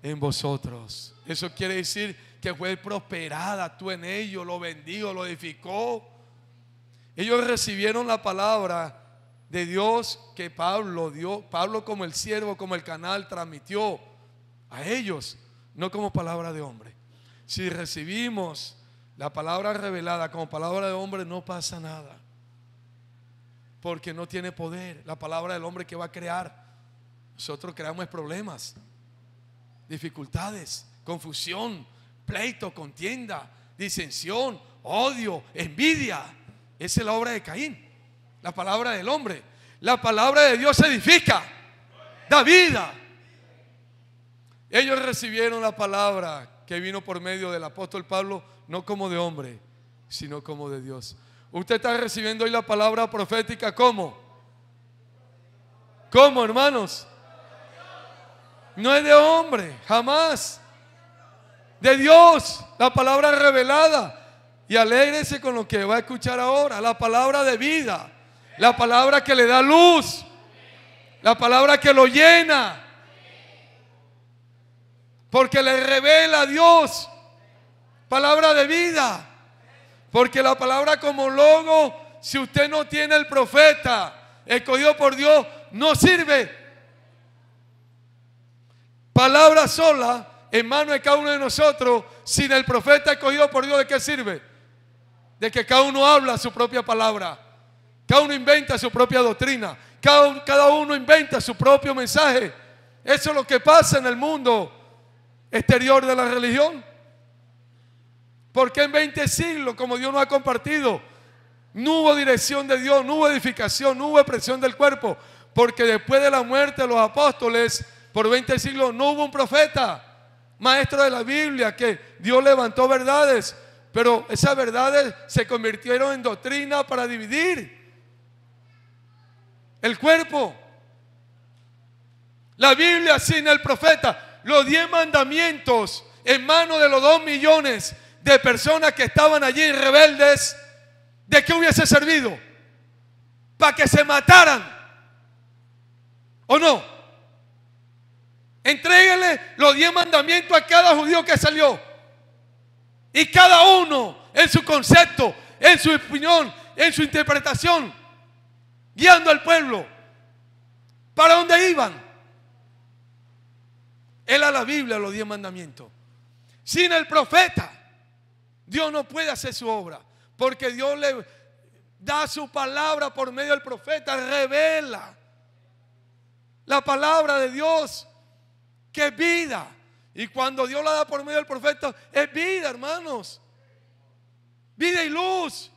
En vosotros. Eso quiere decir que fue prosperada, tú en ellos, lo bendijo, lo edificó. Ellos recibieron la palabra de Dios que Pablo dio, Pablo como el siervo, como el canal, transmitió a ellos, no como palabra de hombre. Si recibimos la palabra revelada como palabra de hombre, no pasa nada porque no tiene poder. La palabra del hombre que va a crear. Nosotros creamos problemas, dificultades, confusión, pleito, contienda, disensión, odio, envidia. Esa es la obra de Caín, la palabra del hombre. La palabra de Dios edifica, da vida. Ellos recibieron la palabra que vino por medio del apóstol Pablo, no como de hombre, sino como de Dios. Usted está recibiendo hoy la palabra profética. ¿Cómo? ¿Cómo, hermanos? No es de hombre, jamás. De Dios, la palabra revelada. Y alégrese con lo que va a escuchar ahora, la palabra de vida, la palabra que le da luz, la palabra que lo llena. Porque le revela a Dios palabra de vida. Porque la palabra como logo, si usted no tiene el profeta escogido por Dios, no sirve. Palabra sola en mano de cada uno de nosotros, sin el profeta escogido por Dios, ¿de qué sirve? De que cada uno habla su propia palabra, cada uno inventa su propia doctrina, cada, cada uno inventa su propio mensaje. Eso es lo que pasa en el mundo exterior de la religión. Porque en 20 siglos, como Dios nos ha compartido, no hubo dirección de Dios, no hubo edificación, no hubo presión del cuerpo. Porque después de la muerte de los apóstoles, por 20 siglos no hubo un profeta, maestro de la Biblia, que Dios levantó verdades, pero esas verdades se convirtieron en doctrina para dividir el cuerpo. La Biblia sin el profeta, los 10 mandamientos en manos de los dos millones de personas que estaban allí rebeldes, ¿de qué hubiese servido? Para que se mataran. ¿O no? Entréguenle los diez mandamientos a cada judío que salió. Y cada uno en su concepto, en su opinión, en su interpretación, guiando al pueblo. ¿Para dónde iban? Él a la Biblia los diez mandamientos. Sin el profeta Dios no puede hacer su obra, porque Dios le da su palabra por medio del profeta, revela la palabra de Dios, que es vida. Y cuando Dios la da por medio del profeta, es vida, hermanos. Vida y luz.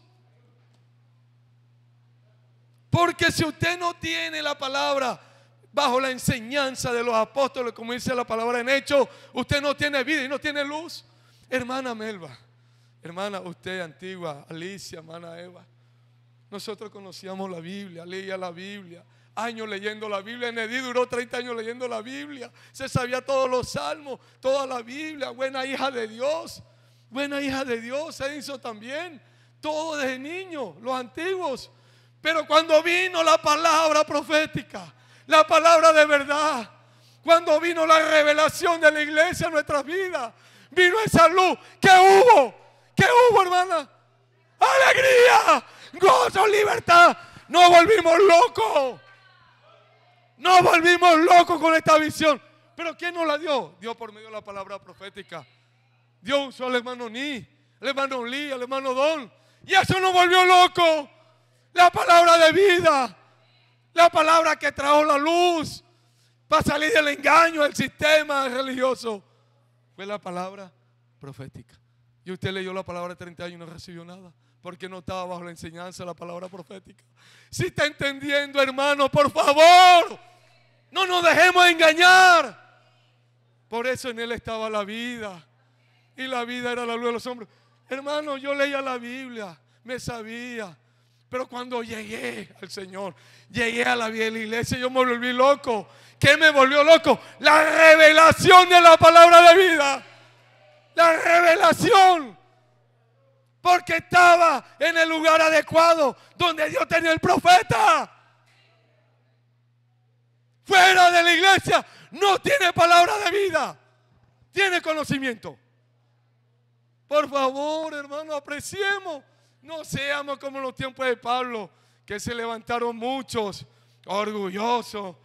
Porque si usted no tiene la palabra bajo la enseñanza de los apóstoles, como dice la palabra en Hechos, usted no tiene vida y no tiene luz. Hermana Melba. Hermana, usted antigua, Alicia, hermana Eva. Nosotros conocíamos la Biblia, leía la Biblia, años leyendo la Biblia. Nedí duró 30 años leyendo la Biblia. Se sabía todos los salmos, toda la Biblia. Buena hija de Dios, buena hija de Dios. se hizo también, todo desde niño, los antiguos. Pero cuando vino la palabra profética, la palabra de verdad, cuando vino la revelación de la iglesia en nuestras vidas, vino esa luz que hubo ¿Qué hubo, hermana? Alegría, gozo, libertad. No volvimos locos. No volvimos locos con esta visión. Pero ¿quién nos la dio? Dios por medio de la palabra profética. Dios usó al hermano Ni, al hermano Li, al hermano Don. Y eso nos volvió loco. La palabra de vida. La palabra que trajo la luz. Para salir del engaño del sistema religioso. Fue la palabra profética. Y usted leyó la palabra de 30 años y no recibió nada. Porque no estaba bajo la enseñanza de la palabra profética. Si está entendiendo, hermano, por favor. No nos dejemos engañar. Por eso en él estaba la vida. Y la vida era la luz de los hombres. Hermano, yo leía la Biblia. Me sabía. Pero cuando llegué al Señor, llegué a la la iglesia, yo me volví loco. ¿Qué me volvió loco? La revelación de la palabra de vida la revelación. Porque estaba en el lugar adecuado donde Dios tenía el profeta. Fuera de la iglesia no tiene palabra de vida. Tiene conocimiento. Por favor, hermano, apreciemos. No seamos como en los tiempos de Pablo, que se levantaron muchos orgullosos.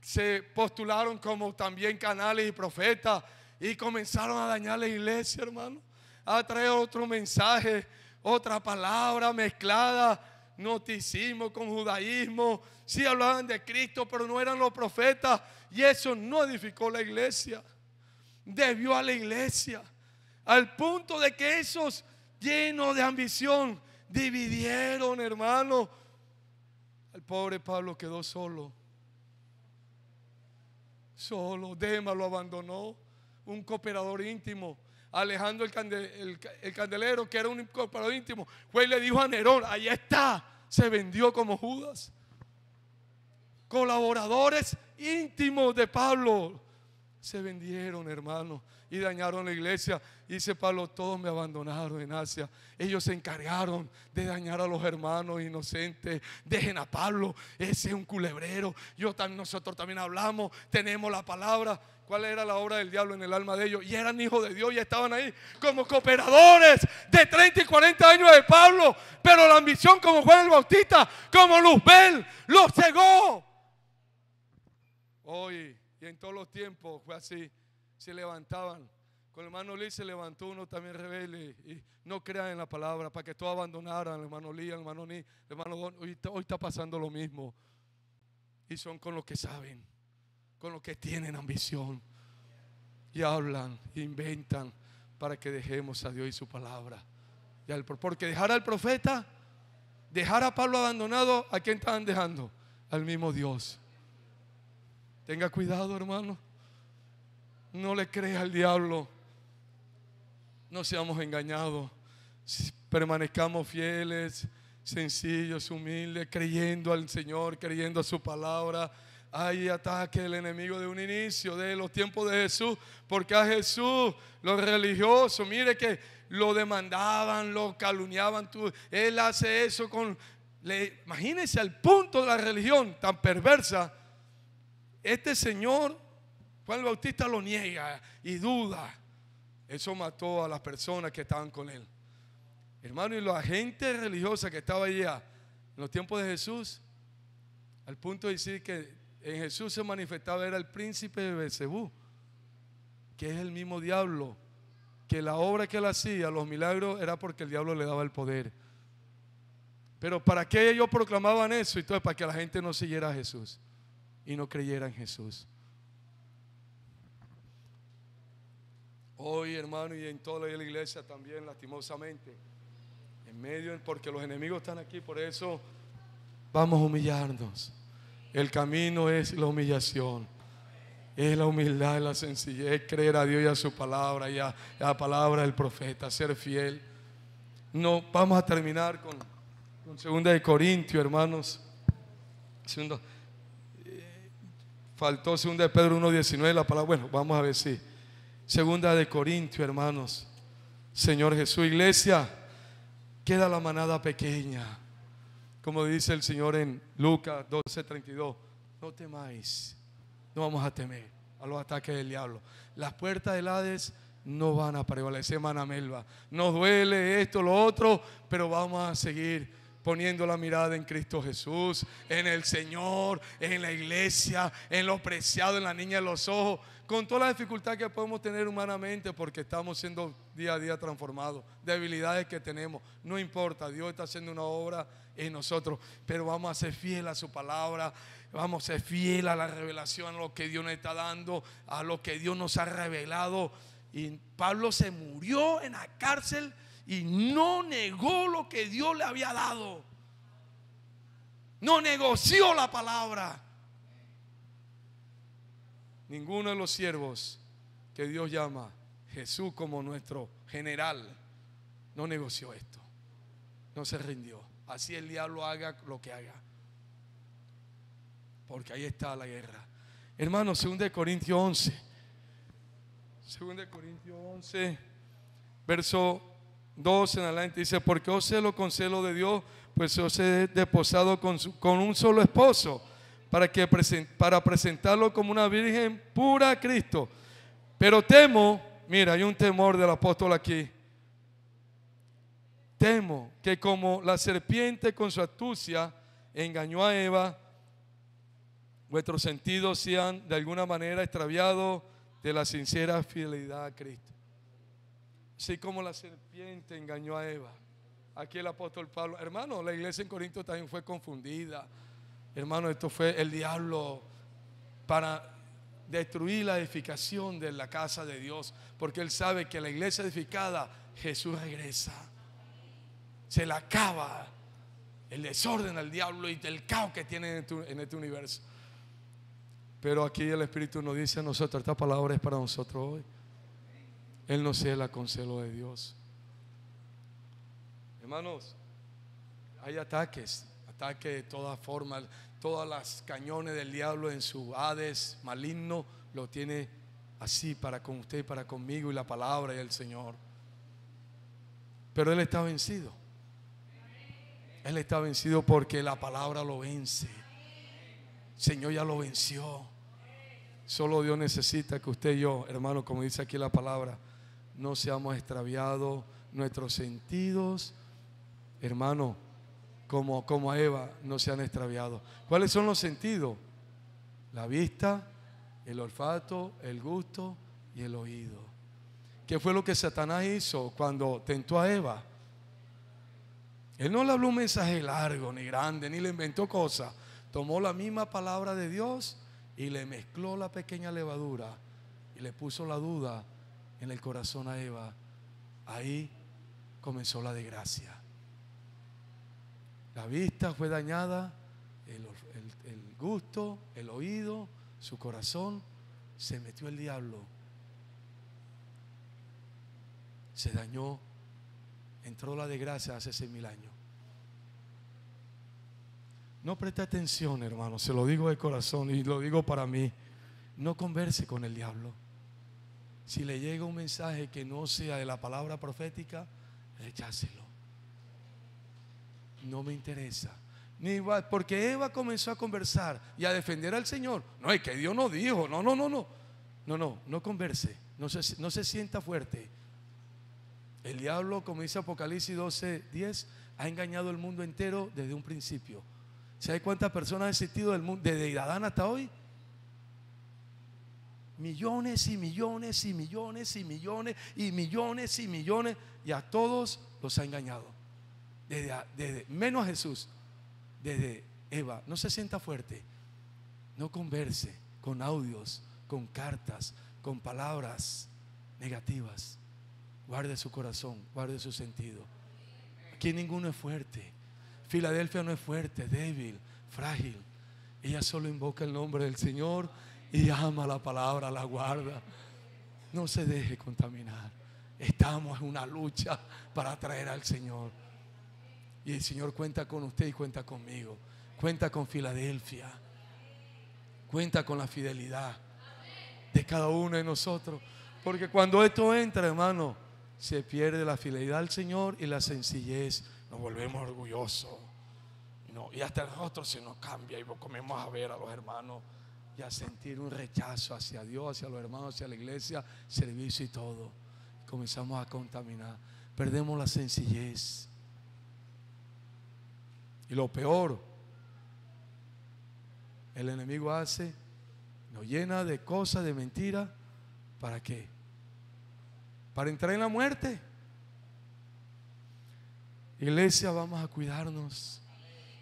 Se postularon como también canales y profetas y comenzaron a dañar la iglesia, hermano. A traer otro mensaje, otra palabra mezclada noticismo, con judaísmo. Sí hablaban de Cristo, pero no eran los profetas. Y eso no edificó la iglesia. Debió a la iglesia. Al punto de que esos llenos de ambición dividieron, hermano. El pobre Pablo quedó solo. Solo, Dema lo abandonó un cooperador íntimo. Alejandro el, candelero, que era un cooperador íntimo, fue y le dijo a Nerón, Ahí está, se vendió como Judas. Colaboradores íntimos de Pablo se vendieron, hermano, y dañaron la iglesia. dice Pablo, todos me abandonaron en Asia. Ellos se encargaron de dañar a los hermanos inocentes. Dejen a Pablo, ese es un culebrero. Yo, nosotros también hablamos, tenemos la palabra cuál era la obra del diablo en el alma de ellos. Y eran hijos de Dios y estaban ahí como cooperadores de 30 y 40 años de Pablo. Pero la ambición como Juan el Bautista, como Luzbel, los cegó. Hoy y en todos los tiempos fue así. Se levantaban. Con el hermano Lee se levantó uno también rebelde y no crean en la palabra para que todos abandonaran, el hermano Lee, el hermano Ni, hermano hoy está pasando lo mismo. Y son con los que saben con los que tienen ambición y hablan, inventan para que dejemos a Dios y su palabra. porque dejar al profeta, dejar a Pablo abandonado, ¿a quién estaban dejando? Al mismo Dios. Tenga cuidado, hermano. No le creas al diablo. No seamos engañados. Permanezcamos fieles, sencillos, humildes, creyendo al Señor, creyendo a su palabra Ahí ataque el enemigo de un inicio, de los tiempos de Jesús, porque a Jesús, los religiosos, mire que lo demandaban, lo calumniaban, él hace eso con, le, imagínense al punto de la religión tan perversa, este señor, Juan Bautista lo niega y duda, eso mató a las personas que estaban con él. Hermano, y la gente religiosa que estaba allá ah, en los tiempos de Jesús, al punto de decir que en Jesús se manifestaba era el príncipe de Bezebú, que es el mismo diablo, que la obra que él hacía, los milagros, era porque el diablo le daba el poder. Pero ¿para qué ellos proclamaban eso? Y todo para que la gente no siguiera a Jesús y no creyera en Jesús. Hoy, hermano, y en toda la iglesia también, lastimosamente, en medio, porque los enemigos están aquí, por eso vamos a humillarnos. El camino es la humillación. Es la humildad, es la sencillez, creer a Dios y a su palabra y a, la palabra del profeta, ser fiel. No, vamos a terminar con, con segunda de Corintio, hermanos. Eh, faltó segunda de Pedro 1.19 la palabra. Bueno, vamos a ver si. Segunda de Corintio, hermanos. Señor Jesús, iglesia, queda la manada pequeña como dice el Señor en Lucas 12:32, no temáis, no vamos a temer a los ataques del diablo. Las puertas del Hades no van a prevalecer, manamelva. Melva. Nos duele esto, lo otro, pero vamos a seguir poniendo la mirada en Cristo Jesús, en el Señor, en la iglesia, en lo preciado, en la niña de los ojos, con toda la dificultad que podemos tener humanamente porque estamos siendo día a día transformados, debilidades que tenemos, no importa, Dios está haciendo una obra en nosotros. Pero vamos a ser fiel a su palabra, vamos a ser fiel a la revelación, a lo que Dios nos está dando, a lo que Dios nos ha revelado. Y Pablo se murió en la cárcel y no negó lo que Dios le había dado. No negoció la palabra. Ninguno de los siervos que Dios llama, Jesús como nuestro general, no negoció esto. No se rindió. Así el diablo haga lo que haga. Porque ahí está la guerra. Hermanos, de Corintios 11. 2 Corintios 11, verso 2 en adelante dice, porque yo se lo celo de Dios, pues os he desposado con, un solo esposo, para, que para presentarlo como una virgen pura a Cristo. Pero temo, mira, hay un temor del apóstol aquí, Temo que como la serpiente con su astucia engañó a Eva, vuestros sentidos sean de alguna manera extraviados de la sincera fidelidad a Cristo. Así como la serpiente engañó a Eva. Aquí el apóstol Pablo, hermano, la iglesia en Corinto también fue confundida. Hermano, esto fue el diablo para destruir la edificación de la casa de Dios, porque él sabe que la iglesia edificada, Jesús regresa se la acaba el desorden al diablo y el caos que tiene en, este universo. Pero aquí el Espíritu nos dice a nosotros, esta palabra es para nosotros hoy. Él no se la celo de Dios. Hermanos, hay ataques, ataques de todas formas, todas las cañones del diablo en su Hades maligno lo tiene así para con usted, Y para conmigo y la palabra y el Señor. Pero Él está vencido. Él está vencido porque la palabra lo vence. Señor ya lo venció. Solo Dios necesita que usted y yo, hermano, como dice aquí la palabra, no seamos extraviados nuestros sentidos, hermano, como, como a Eva, no se han extraviado ¿Cuáles son los sentidos? La vista, el olfato, el gusto y el oído. ¿Qué fue lo que Satanás hizo cuando tentó a Eva? Él no le habló un mensaje largo, ni grande, ni le inventó cosas. Tomó la misma palabra de Dios y le mezcló la pequeña levadura y le puso la duda en el corazón a Eva. Ahí comenzó la desgracia. La vista fue dañada, el, gusto, el oído, su corazón, se metió el diablo. Se dañó entró la desgracia hace seis mil años. No preste atención, hermano, se lo digo de corazón y lo digo para mí. No converse con el diablo. Si le llega un mensaje que no sea de la palabra profética, Echáselo No me interesa. Ni porque Eva comenzó a conversar y a defender al Señor. No, es que Dios no dijo. No, no, no, no. No, no, no converse. No se, no se sienta fuerte. El diablo, como dice Apocalipsis 12, 10, ha engañado el mundo entero desde un principio. ¿Sabe cuántas personas han existido del mundo, desde Adán hasta hoy? Millones y millones y millones y millones y millones y millones. Y a todos los ha engañado. Desde, menos a Jesús, desde Eva. No se sienta fuerte. No converse con audios, con cartas, con palabras negativas. Guarde su corazón, guarde su sentido. Aquí ninguno es fuerte. Filadelfia no es fuerte, débil, frágil. Ella solo invoca el nombre del Señor y ama la palabra, la guarda. No se deje contaminar. Estamos en una lucha para atraer al Señor. Y el Señor cuenta con usted y cuenta conmigo. Cuenta con Filadelfia. Cuenta con la fidelidad de cada uno de nosotros. Porque cuando esto entra, hermano, se pierde la fidelidad al Señor y la sencillez. Nos volvemos orgullosos. No, y hasta el rostro se nos cambia y comemos a ver a los hermanos y a sentir un rechazo hacia Dios, hacia los hermanos, hacia la iglesia, servicio y todo. Comenzamos a contaminar. Perdemos la sencillez. Y lo peor, el enemigo hace, nos llena de cosas, de mentiras, para que para entrar en la muerte. Iglesia, vamos a cuidarnos.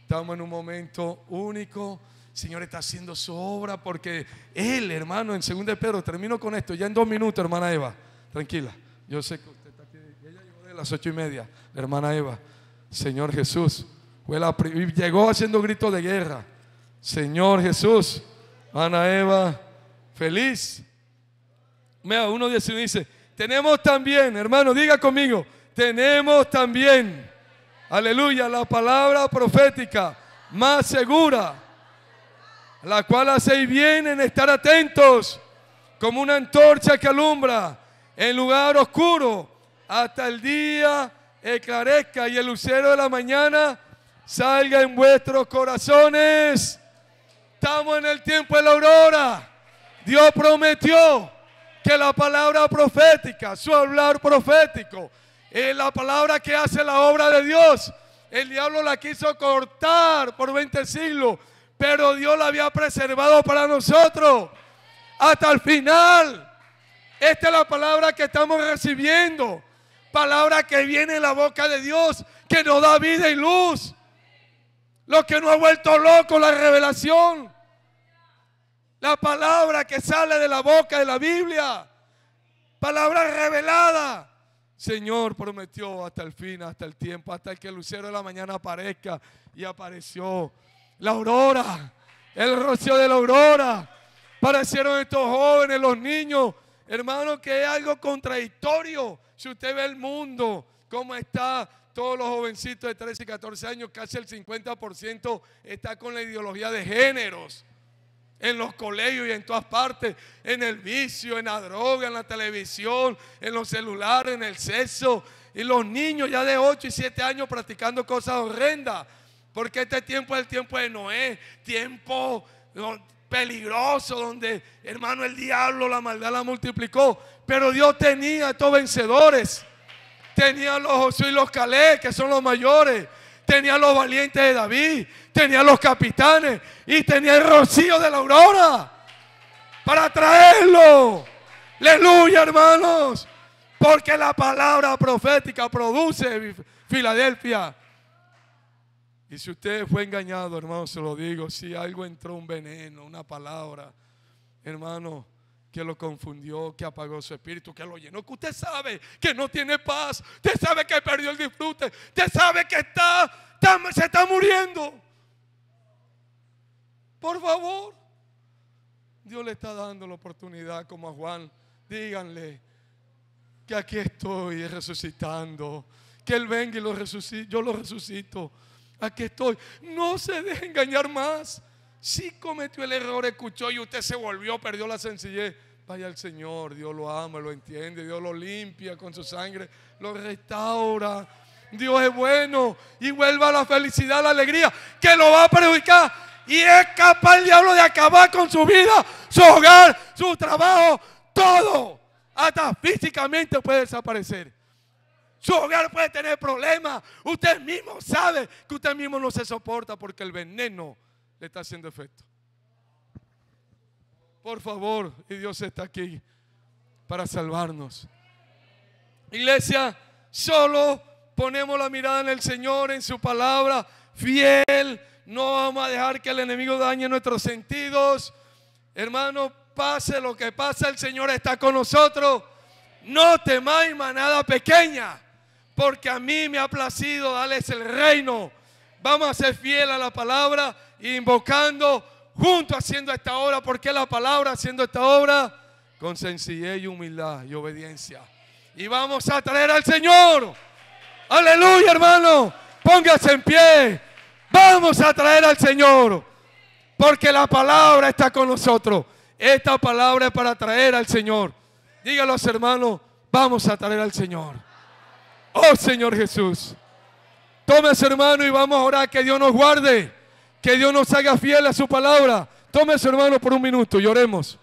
Estamos en un momento único. Señor está haciendo su obra porque Él, hermano, en segundo de Pedro, termino con esto, ya en dos minutos, hermana Eva, tranquila. Yo sé que usted está aquí, ella llegó de las ocho y media, hermana Eva. Señor Jesús, fue llegó haciendo gritos de guerra. Señor Jesús, hermana Eva, feliz. Mira, uno dice, tenemos también, hermano, diga conmigo, tenemos también, aleluya, la palabra profética más segura, la cual hacéis bien en estar atentos, como una antorcha que alumbra en lugar oscuro, hasta el día esclarezca y el lucero de la mañana salga en vuestros corazones. Estamos en el tiempo de la aurora. Dios prometió que la palabra profética, su hablar profético, es eh, la palabra que hace la obra de Dios, el diablo la quiso cortar por 20 siglos, pero Dios la había preservado para nosotros hasta el final. Esta es la palabra que estamos recibiendo, palabra que viene en la boca de Dios, que nos da vida y luz. Lo que nos ha vuelto loco, la revelación. La palabra que sale de la boca de la Biblia. Palabra revelada. Señor prometió hasta el fin, hasta el tiempo, hasta que el lucero de la mañana aparezca. Y apareció la aurora, el rocío de la aurora. Parecieron estos jóvenes, los niños. Hermano, que es algo contradictorio. Si usted ve el mundo, cómo está, todos los jovencitos de 13 y 14 años, casi el 50% está con la ideología de géneros en los colegios y en todas partes, en el vicio, en la droga, en la televisión, en los celulares, en el sexo. Y los niños ya de 8 y 7 años practicando cosas horrendas. Porque este tiempo es el tiempo de Noé, tiempo peligroso donde, hermano, el diablo, la maldad la multiplicó. Pero Dios tenía a estos vencedores. Tenía a los Josué y los Calé, que son los mayores tenía los valientes de David, tenía los capitanes y tenía el rocío de la aurora para traerlo. Aleluya, hermanos. Porque la palabra profética produce Filadelfia. Y si usted fue engañado, hermano, se lo digo, si algo entró un veneno, una palabra, hermano, que lo confundió, que apagó su espíritu, que lo llenó. Que usted sabe que no tiene paz, usted sabe que perdió el disfrute, usted sabe que está, se está muriendo. Por favor, Dios le está dando la oportunidad como a Juan. Díganle que aquí estoy resucitando, que Él venga y lo resucito. yo lo resucito. Aquí estoy. No se deje engañar más. Si cometió el error, escuchó y usted se volvió, perdió la sencillez. Vaya al Señor, Dios lo ama, lo entiende, Dios lo limpia con su sangre, lo restaura. Dios es bueno y vuelva a la felicidad, la alegría, que lo va a perjudicar. Y es capaz el diablo de acabar con su vida, su hogar, su trabajo, todo. Hasta físicamente puede desaparecer. Su hogar puede tener problemas. Usted mismo sabe que usted mismo no se soporta porque el veneno está haciendo efecto. Por favor, y Dios está aquí para salvarnos. Iglesia, solo ponemos la mirada en el Señor, en su palabra, fiel. No vamos a dejar que el enemigo dañe nuestros sentidos. Hermano, pase lo que pase, el Señor está con nosotros. No temáis manada pequeña, porque a mí me ha placido darles el reino Vamos a ser fiel a la palabra, invocando junto haciendo esta obra, porque la palabra haciendo esta obra con sencillez y humildad y obediencia. Y vamos a traer al Señor. Aleluya, hermano. Póngase en pie. Vamos a traer al Señor. Porque la palabra está con nosotros. Esta palabra es para traer al Señor. Dígalos, hermanos, vamos a traer al Señor. Oh Señor Jesús. Tome su hermano, y vamos a orar. Que Dios nos guarde. Que Dios nos haga fiel a su palabra. su hermano, por un minuto y oremos.